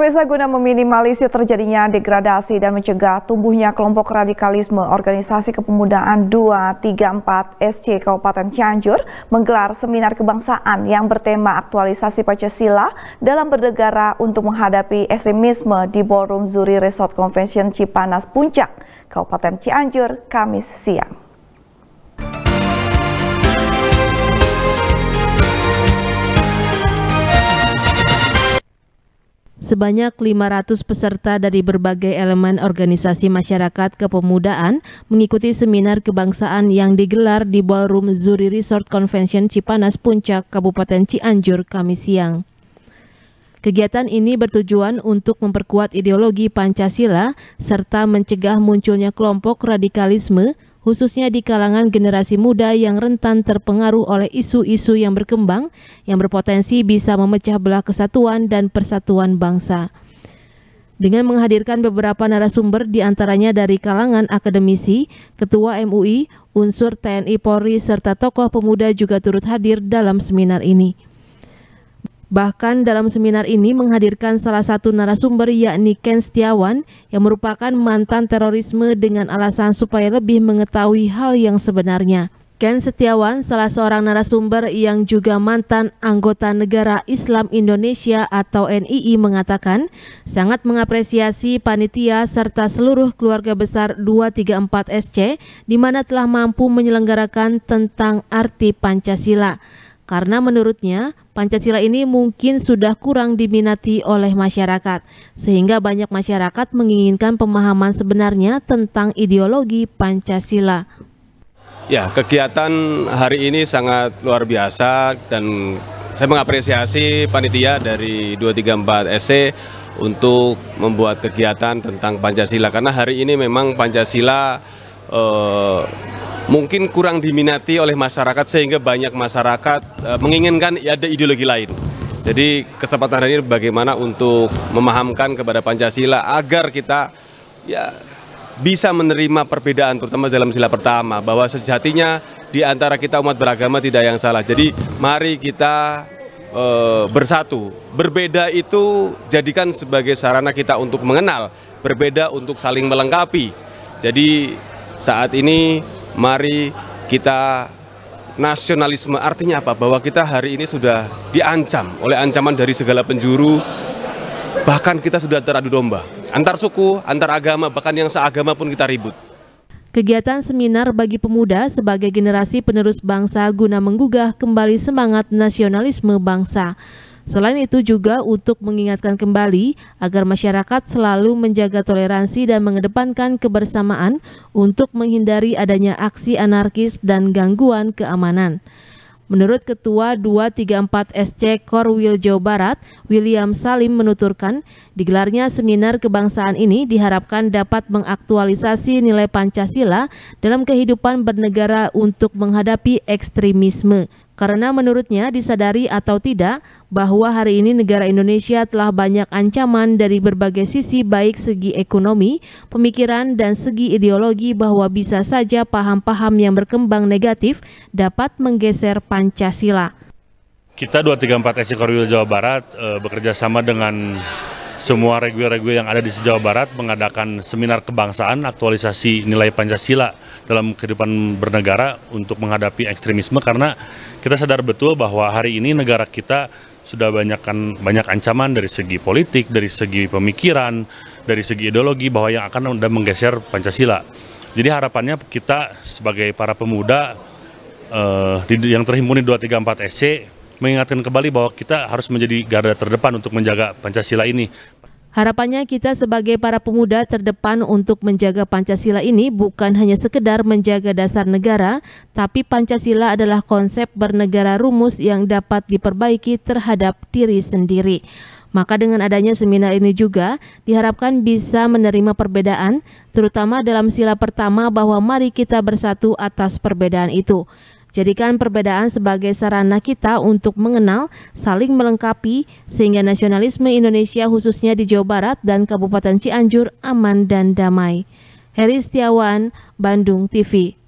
Pemirsa guna meminimalisir terjadinya degradasi dan mencegah tumbuhnya kelompok radikalisme, Organisasi Kepemudaan 234 SC Kabupaten Cianjur menggelar seminar kebangsaan yang bertema aktualisasi Pancasila dalam bernegara untuk menghadapi ekstremisme di Ballroom Zuri Resort Convention Cipanas Puncak, Kabupaten Cianjur, Kamis siang. Sebanyak 500 peserta dari berbagai elemen organisasi masyarakat kepemudaan mengikuti seminar kebangsaan yang digelar di Ballroom Zuri Resort Convention Cipanas Puncak, Kabupaten Cianjur, Kamis siang. Kegiatan ini bertujuan untuk memperkuat ideologi Pancasila serta mencegah munculnya kelompok radikalisme khususnya di kalangan generasi muda yang rentan terpengaruh oleh isu-isu yang berkembang yang berpotensi bisa memecah belah kesatuan dan persatuan bangsa. Dengan menghadirkan beberapa narasumber diantaranya dari kalangan akademisi, Ketua MUI, unsur TNI Polri, serta tokoh pemuda juga turut hadir dalam seminar ini. Bahkan dalam seminar ini menghadirkan salah satu narasumber yakni Ken Setiawan yang merupakan mantan terorisme dengan alasan supaya lebih mengetahui hal yang sebenarnya. Ken Setiawan, salah seorang narasumber yang juga mantan anggota negara Islam Indonesia atau NII mengatakan sangat mengapresiasi panitia serta seluruh keluarga besar 234 SC di mana telah mampu menyelenggarakan tentang arti Pancasila karena menurutnya Pancasila ini mungkin sudah kurang diminati oleh masyarakat, sehingga banyak masyarakat menginginkan pemahaman sebenarnya tentang ideologi Pancasila. Ya, kegiatan hari ini sangat luar biasa dan saya mengapresiasi panitia dari 234 SC untuk membuat kegiatan tentang Pancasila karena hari ini memang Pancasila eh, mungkin kurang diminati oleh masyarakat sehingga banyak masyarakat e, menginginkan ya ada ideologi lain. Jadi kesempatan hari ini bagaimana untuk memahamkan kepada Pancasila agar kita ya bisa menerima perbedaan terutama dalam sila pertama bahwa sejatinya di antara kita umat beragama tidak yang salah. Jadi mari kita e, bersatu. Berbeda itu jadikan sebagai sarana kita untuk mengenal, berbeda untuk saling melengkapi. Jadi saat ini mari kita nasionalisme artinya apa? Bahwa kita hari ini sudah diancam oleh ancaman dari segala penjuru, bahkan kita sudah teradu domba. Antar suku, antar agama, bahkan yang seagama pun kita ribut. Kegiatan seminar bagi pemuda sebagai generasi penerus bangsa guna menggugah kembali semangat nasionalisme bangsa. Selain itu juga untuk mengingatkan kembali agar masyarakat selalu menjaga toleransi dan mengedepankan kebersamaan untuk menghindari adanya aksi anarkis dan gangguan keamanan. Menurut Ketua 234 SC Korwil Jawa Barat, William Salim menuturkan, digelarnya seminar kebangsaan ini diharapkan dapat mengaktualisasi nilai Pancasila dalam kehidupan bernegara untuk menghadapi ekstremisme karena menurutnya disadari atau tidak bahwa hari ini negara Indonesia telah banyak ancaman dari berbagai sisi baik segi ekonomi, pemikiran, dan segi ideologi bahwa bisa saja paham-paham yang berkembang negatif dapat menggeser Pancasila. Kita 234 SI Koryul Jawa Barat e, bekerja sama dengan semua regu-regu yang ada di Jawa Barat mengadakan seminar kebangsaan aktualisasi nilai Pancasila dalam kehidupan bernegara untuk menghadapi ekstremisme karena kita sadar betul bahwa hari ini negara kita sudah banyak banyak ancaman dari segi politik, dari segi pemikiran, dari segi ideologi bahwa yang akan sudah menggeser Pancasila. Jadi harapannya kita sebagai para pemuda eh, yang terhimpun di 234 SC mengingatkan kembali bahwa kita harus menjadi garda terdepan untuk menjaga Pancasila ini. Harapannya kita sebagai para pemuda terdepan untuk menjaga Pancasila ini bukan hanya sekedar menjaga dasar negara, tapi Pancasila adalah konsep bernegara rumus yang dapat diperbaiki terhadap diri sendiri. Maka dengan adanya seminar ini juga diharapkan bisa menerima perbedaan, terutama dalam sila pertama bahwa mari kita bersatu atas perbedaan itu. Jadikan perbedaan sebagai sarana kita untuk mengenal, saling melengkapi, sehingga nasionalisme Indonesia khususnya di Jawa Barat dan Kabupaten Cianjur aman dan damai. Heri Setiawan, Bandung TV.